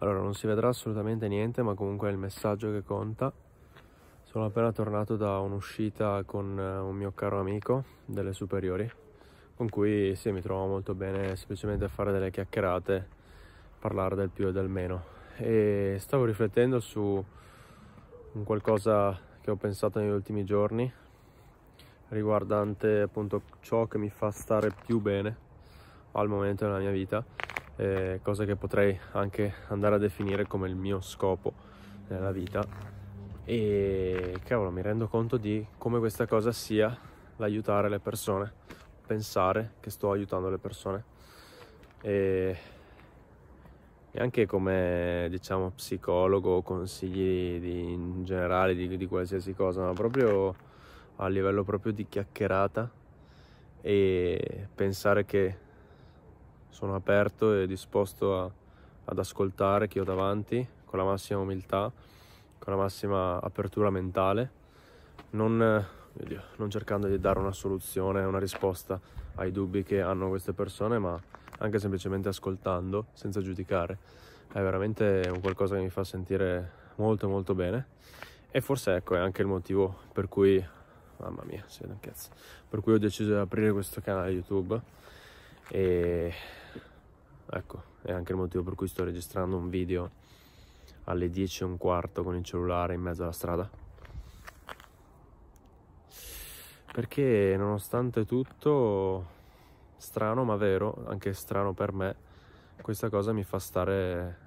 Allora, non si vedrà assolutamente niente, ma comunque è il messaggio che conta. Sono appena tornato da un'uscita con eh, un mio caro amico delle superiori, con cui sì, mi trovo molto bene semplicemente a fare delle chiacchierate, parlare del più e del meno. E stavo riflettendo su un qualcosa che ho pensato negli ultimi giorni, riguardante appunto ciò che mi fa stare più bene al momento della mia vita eh, cosa che potrei anche andare a definire come il mio scopo nella vita. E cavolo, mi rendo conto di come questa cosa sia l'aiutare le persone, pensare che sto aiutando le persone. E, e anche come diciamo psicologo, consigli di, in generale di, di qualsiasi cosa, ma proprio a livello proprio di chiacchierata e pensare che sono aperto e disposto a, ad ascoltare chi ho davanti con la massima umiltà, con la massima apertura mentale, non, Dio, non cercando di dare una soluzione, una risposta ai dubbi che hanno queste persone, ma anche semplicemente ascoltando, senza giudicare. È veramente un qualcosa che mi fa sentire molto molto bene e forse ecco è anche il motivo per cui, mamma mia, si vede un cazzo, per cui ho deciso di aprire questo canale YouTube e ecco, è anche il motivo per cui sto registrando un video alle 10 e un quarto con il cellulare in mezzo alla strada. Perché nonostante tutto, strano ma vero, anche strano per me, questa cosa mi fa stare,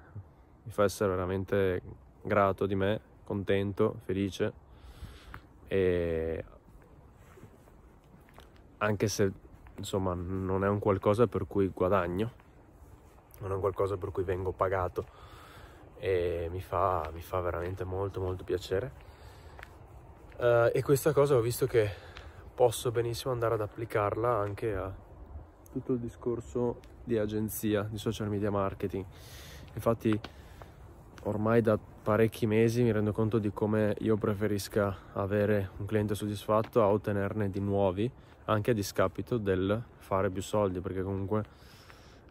mi fa essere veramente grato di me, contento, felice e anche se insomma non è un qualcosa per cui guadagno non è qualcosa per cui vengo pagato e mi fa, mi fa veramente molto molto piacere. Uh, e questa cosa ho visto che posso benissimo andare ad applicarla anche a tutto il discorso di agenzia, di social media marketing. Infatti ormai da parecchi mesi mi rendo conto di come io preferisca avere un cliente soddisfatto a ottenerne di nuovi, anche a discapito del fare più soldi, perché comunque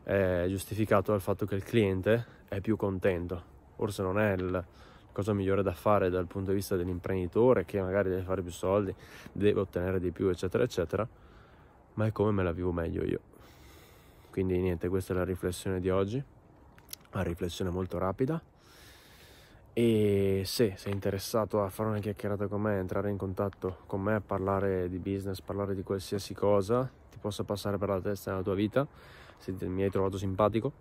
è giustificato dal fatto che il cliente è più contento. Forse non è la cosa migliore da fare dal punto di vista dell'imprenditore che magari deve fare più soldi, deve ottenere di più, eccetera, eccetera, ma è come me la vivo meglio io. Quindi niente, questa è la riflessione di oggi, una riflessione molto rapida. E se sei interessato a fare una chiacchierata con me, entrare in contatto con me, parlare di business, parlare di qualsiasi cosa, possa passare per la testa nella tua vita, se mi hai trovato simpatico,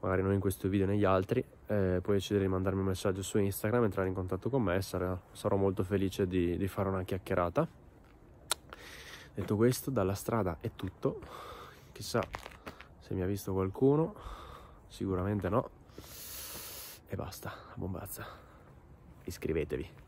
magari non in questo video negli altri, eh, puoi decidere di mandarmi un messaggio su Instagram, entrare in contatto con me, sarà, sarò molto felice di, di fare una chiacchierata. Detto questo, dalla strada è tutto, chissà se mi ha visto qualcuno, sicuramente no, e basta, bombazza, iscrivetevi.